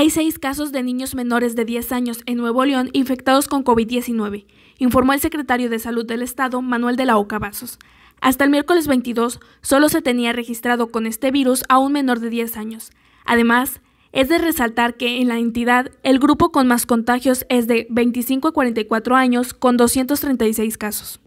Hay seis casos de niños menores de 10 años en Nuevo León infectados con COVID-19, informó el secretario de Salud del Estado, Manuel de la Oca Vasos. Hasta el miércoles 22 solo se tenía registrado con este virus a un menor de 10 años. Además, es de resaltar que en la entidad el grupo con más contagios es de 25 a 44 años con 236 casos.